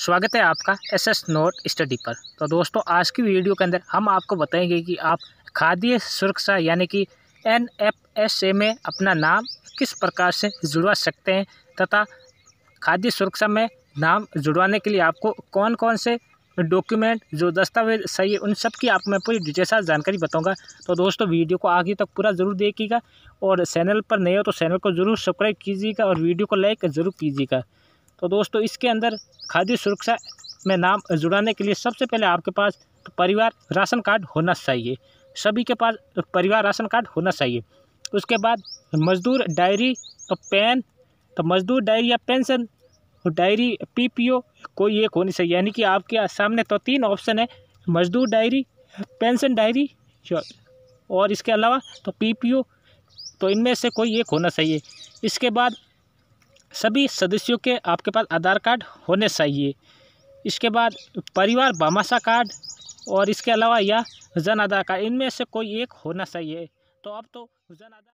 स्वागत है आपका एस एस नोट स्टडी पर तो दोस्तों आज की वीडियो के अंदर हम आपको बताएंगे कि आप खाद्य सुरक्षा यानी कि एन एफ एस ए में अपना नाम किस प्रकार से जुड़वा सकते हैं तथा खाद्य सुरक्षा में नाम जुड़वाने के लिए आपको कौन कौन से डॉक्यूमेंट जो दस्तावेज सही है उन सब की आप मैं पूरी डिटेल साथ जानकारी बताऊंगा तो दोस्तों वीडियो को आगे तक पूरा ज़रूर देखिएगा और चैनल पर नए हो तो चैनल को ज़रूर सब्सक्राइब कीजिएगा और वीडियो को लाइक ज़रूर कीजिएगा तो दोस्तों इसके अंदर खाद्य सुरक्षा में नाम जुड़ाने के लिए सबसे पहले आपके पास परिवार राशन कार्ड होना चाहिए सभी के पास परिवार राशन कार्ड होना चाहिए उसके बाद मजदूर डायरी तो पेन तो मजदूर डायरी या पेंशन डायरी पीपीओ कोई एक होनी चाहिए यानी कि आपके सामने तो तीन ऑप्शन है मजदूर डायरी पेंशन डायरी और इसके अलावा तो पीपीओ तो इनमें से कोई एक होना चाहिए इसके बाद सभी सदस्यों के आपके पास आधार कार्ड होने चाहिए इसके बाद परिवार बामाशा कार्ड और इसके अलावा यह जन आधार कार्ड इनमें से कोई एक होना चाहिए तो अब तो जन आधार